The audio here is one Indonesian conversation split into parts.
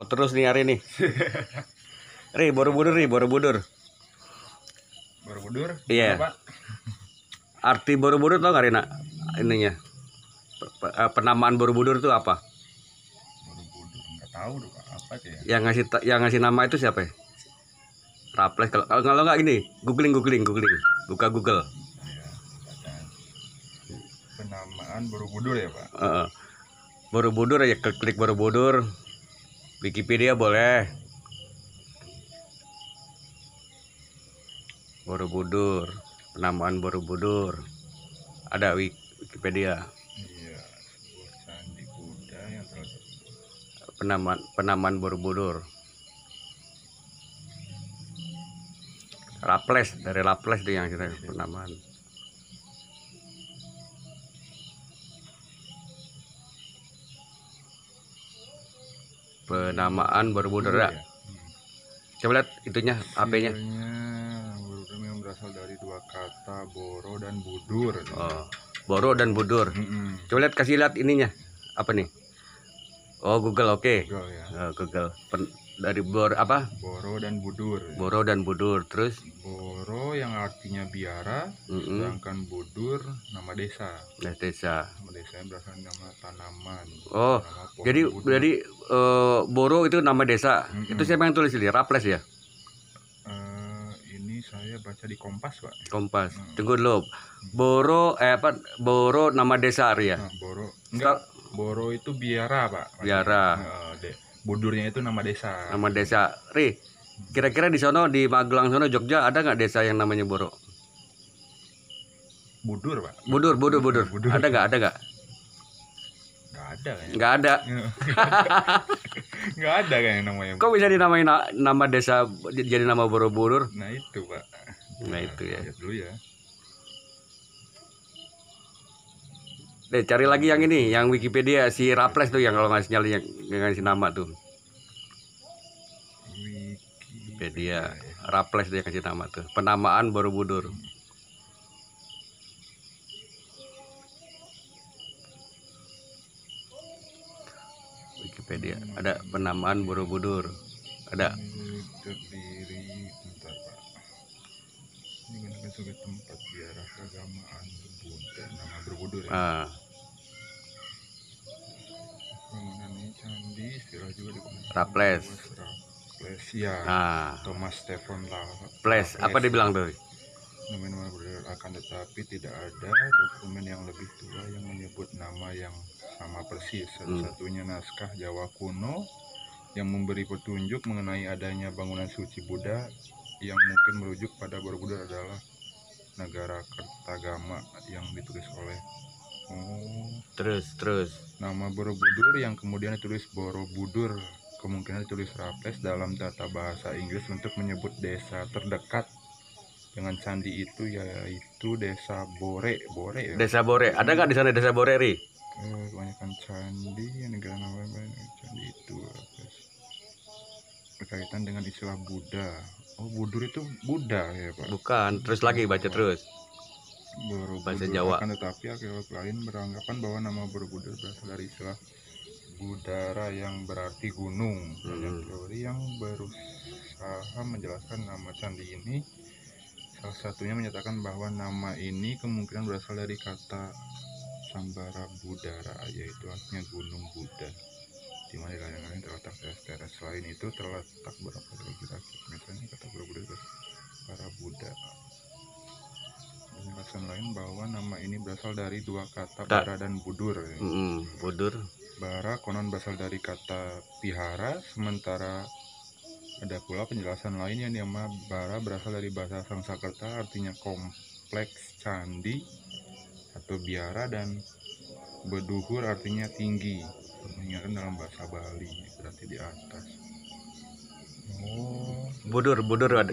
Oh, terus nih hari ini Ri Borobudur Ri Borobudur Borobudur iya yeah. arti Borobudur tau gak Rina ininya eh, penamaan baru Borobudur itu apa Baru Borobudur nggak tahu dong apa sih? ya yang ngasih yang ngasih nama itu siapa ya? Raples kalau kalau nggak ini googling googling googling buka Google iya, penamaan Borobudur ya pak uh, Borobudur ya klik, klik Borobudur Wikipedia boleh Borobudur penamaan Borobudur ada Wikipedia iya penamaan penamaan Borobudur Laples dari Laples itu yang kita iya, iya. penamaan penamaan borobudur ya Coba lihat itunya HP-nya. yang berasal dari dua kata boro dan budur. Oh, boro dan budur. mm hmm Coba lihat kasih lihat ininya. Apa nih? Oh, Google oke. Okay. Google ya. Oh, Google dari Bor apa? Boro dan Budur. Boro dan Budur. Terus Boro yang artinya biara, mm-hmm. sedangkan Budur nama desa. Nah, desa. Nama desa yang berasal nama tanaman. Oh. Nama jadi Budur. jadi uh, Boro itu nama desa. Mm-hmm. Itu siapa yang tulis ini? Raples ya? Uh, ini saya baca di Kompas, Pak. Kompas. Mm-hmm. Tunggu dulu. Boro eh apa? Boro nama desa Arya. Nah, Boro. Enggak. Boro itu biara, Pak. Biara. Uh, Bodurnya itu nama desa. Nama desa. Ri, kira-kira di sono di Magelang sono Jogja ada nggak desa yang namanya Boro? Budur, Pak. Budur, Budur, Budur. budur. Ada nggak? Ada nggak? Nggak ada Nggak ada. nggak ada kayaknya namanya. Kok bisa dinamain nama desa jadi nama Borobudur? Nah itu, Pak. Nah, nah itu ya. Dulu ya. Deh, cari lagi yang ini, yang Wikipedia si Raples tuh yang kalau ngasih nyali yang, ngasih nama tuh. Wikipedia Raples dia yang ngasih nama tuh. Penamaan Borobudur. Wikipedia ada penamaan Borobudur. Ada terdiri sebagai tempat biara keagamaan Buddha nama Berbudur ya. Ah. candi istilah juga di Raples. Raples ya. Ah. Thomas Stephen lah. Ples apa dibilang tuh? Nama-nama Berbudur akan tetapi tidak ada dokumen yang lebih tua yang menyebut nama yang sama persis. Satu-satunya hmm. naskah Jawa kuno yang memberi petunjuk mengenai adanya bangunan suci Buddha yang mungkin merujuk pada Borobudur adalah negara Kertagama yang ditulis oleh oh terus terus nama Borobudur yang kemudian ditulis Borobudur kemungkinan ditulis Raffles dalam tata bahasa Inggris untuk menyebut desa terdekat dengan candi itu yaitu desa Bore Bore ya? desa Bore ada nggak di sana desa Bore ri eh, kebanyakan candi ya, negara namanya candi itu Raffles berkaitan dengan istilah Buddha oh budur itu Buddha ya pak bukan terus lagi baca terus Borobudur bahasa Jawa akan tetapi arkeolog ya, lain beranggapan bahwa nama Borobudur berasal dari istilah Budara yang berarti gunung hmm. banyak teori yang berusaha menjelaskan nama candi ini salah satunya menyatakan bahwa nama ini kemungkinan berasal dari kata Sambara Budara yaitu artinya gunung Buddha dimana layang-layang terletak di daerah selain itu terletak berapa kira-kira misalnya kata para Buddha para Buddha penjelasan lain bahwa nama ini berasal dari dua kata Ta. bara dan budur mm -hmm. budur bara konon berasal dari kata pihara sementara ada pula penjelasan lain yang nama bara berasal dari bahasa Sanskerta artinya kompleks candi atau biara dan beduhur artinya tinggi kan dalam bahasa Bali berarti di atas oh budur budur ada,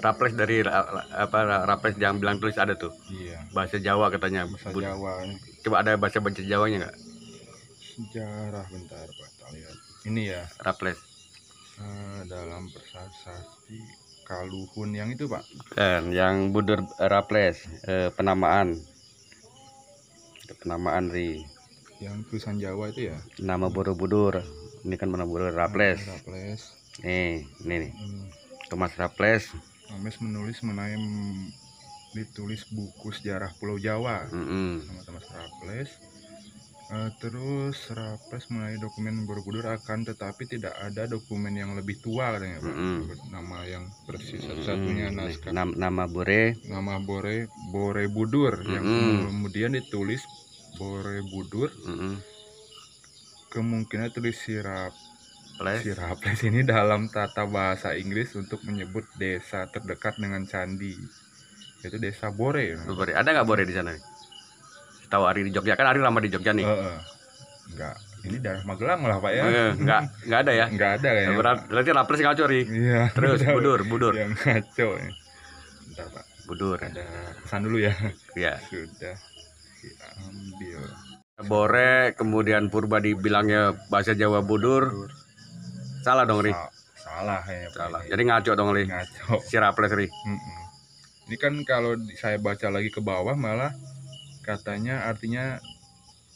raples dari apa raples yang bilang tulis ada tuh iya bahasa Jawa katanya bahasa Bud Jawa coba ada bahasa bahasa Jawanya nggak sejarah bentar pak lihat ini ya raples uh, eh, dalam prasasti kaluhun yang itu pak Dan yang budur raples uh, eh, penamaan penamaan ri yang tulisan Jawa itu ya nama Borobudur ini kan mana Borobudur Raples Raples nih eh, ini nih hmm. Thomas Raples Thomas menulis mengenai ditulis buku sejarah Pulau Jawa -hmm. sama Thomas Raples uh, terus Raples mengenai dokumen Borobudur akan tetapi tidak ada dokumen yang lebih tua katanya -hmm. nama yang persis satu-satunya naskah nama, nama Bore nama Bore Bore Budur -hmm. yang kemudian ditulis Borobudur mm -hmm. kemungkinan tulis sirap sirap Siraples ini dalam tata bahasa Inggris untuk menyebut desa terdekat dengan candi itu desa Bore. Bore. Ada nggak Bore di sana? Tahu Ari di Jogja kan Ari lama di Jogja nih. Uh, uh. Enggak. Ini daerah Magelang lah Pak ya. Iya, nggak nggak ada ya. nggak ada ya. Berarti, berarti Raples ngaco nih. ya, Terus ada, Budur, Budur. Yang ngaco. Bentar Pak. Budur. Ada pesan dulu ya. ya Sudah diambil bore kemudian purba dibilangnya bahasa Jawa budur salah dong Ri salah ya salah jadi ngaco dong Ri ngaco siraples Ri ini kan kalau saya baca lagi ke bawah malah katanya artinya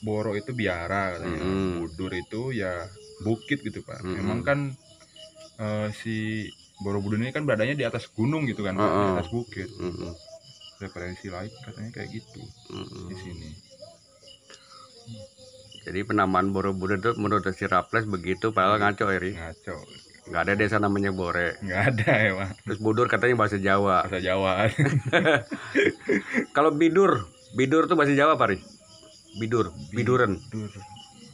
boro itu biara katanya mm budur itu ya bukit gitu pak memang kan uh, si Borobudur ini kan beradanya di atas gunung gitu kan, di atas bukit referensi lain katanya kayak gitu hmm. di sini jadi penamaan Borobudur itu menurut si Raffles begitu padahal iya. ngaco Eri ngaco nggak ada desa namanya Bore nggak ada emang terus Budur katanya bahasa Jawa bahasa Jawa kalau Bidur Bidur tuh bahasa Jawa Pari Bidur Biduran Bidur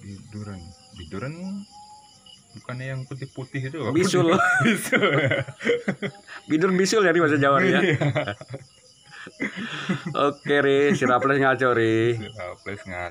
Biduran Biduran bukannya yang putih-putih itu bisul bisul bidur bisul ya di bahasa Jawa ya iya. Oke, Ri, si ngaco, Ri. ngaco.